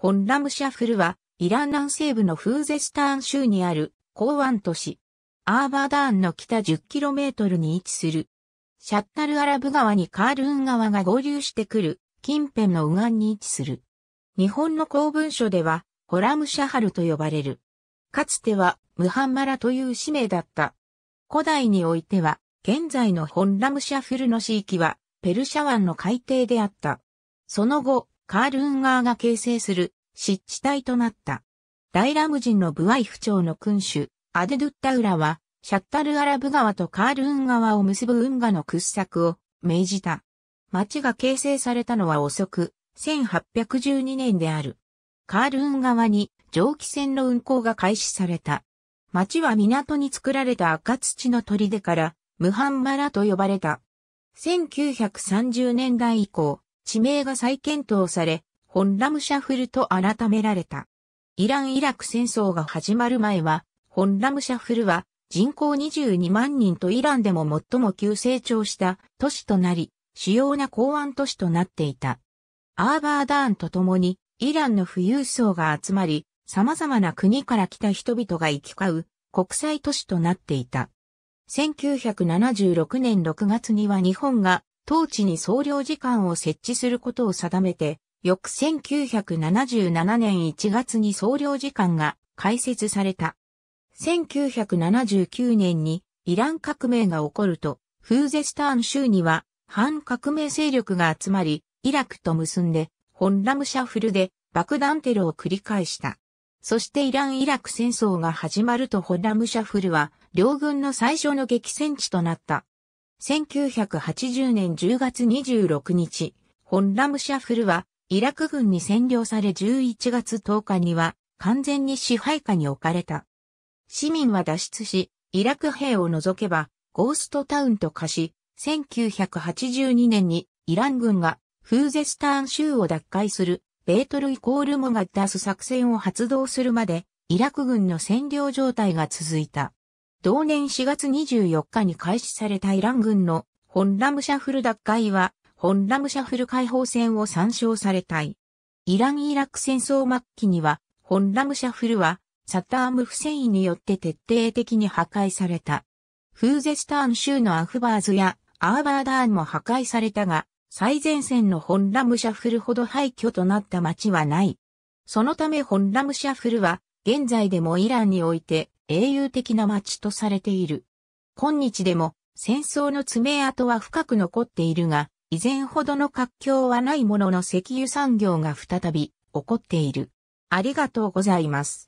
ホンラムシャフルは、イラン南西部のフーゼスターン州にある港湾都市。アーバーダーンの北 10km に位置する。シャッタルアラブ川にカールーン川が合流してくる近辺の右岸に位置する。日本の公文書では、ホラムシャハルと呼ばれる。かつては、ムハンマラという氏名だった。古代においては、現在のホンラムシャフルの地域は、ペルシャ湾の海底であった。その後、カールンガーが形成する湿地帯となった。大ラム人のブワイフ朝の君主、アデドゥッタウラは、シャッタルアラブ川とカールン川を結ぶ運河の掘削を命じた。町が形成されたのは遅く、1812年である。カールン川に蒸気船の運行が開始された。町は港に作られた赤土の砦から、ムハンマラと呼ばれた。1930年代以降、地名が再検討され、ホンラムシャフルと改められた。イラン・イラク戦争が始まる前は、ホンラムシャフルは人口22万人とイランでも最も急成長した都市となり、主要な港湾都市となっていた。アーバーダーンと共に、イランの富裕層が集まり、様々な国から来た人々が行き交う国際都市となっていた。1976年6月には日本が当地に総領事館を設置することを定めて、翌1977年1月に総領事館が開設された。1979年にイラン革命が起こると、フーゼスターン州には反革命勢力が集まり、イラクと結んで、ホンラムシャフルで爆弾テロを繰り返した。そしてイラン・イラク戦争が始まるとホンラムシャフルは両軍の最初の激戦地となった。1980年10月26日、ホンラムシャフルは、イラク軍に占領され11月10日には、完全に支配下に置かれた。市民は脱出し、イラク兵を除けば、ゴーストタウンと化し、1982年にイラン軍がフーゼスターン州を奪回するベートルイコールモガッダス作戦を発動するまでイラク軍の占領状態が続いた。同年4月24日に開始されたイラン軍のホンラムシャフル奪回は、ホンラムシャフル解放戦を参照されたい。イラン・イラク戦争末期には、ホンラムシャフルは、サッターム・フセインによって徹底的に破壊された。フーゼスターン州のアフバーズやアーバーダーンも破壊されたが、最前線のホンラムシャフルほど廃墟となった街はない。そのためホンラムシャフルは、現在でもイランにおいて英雄的な町とされている。今日でも戦争の爪痕は深く残っているが、以前ほどの活況はないものの石油産業が再び起こっている。ありがとうございます。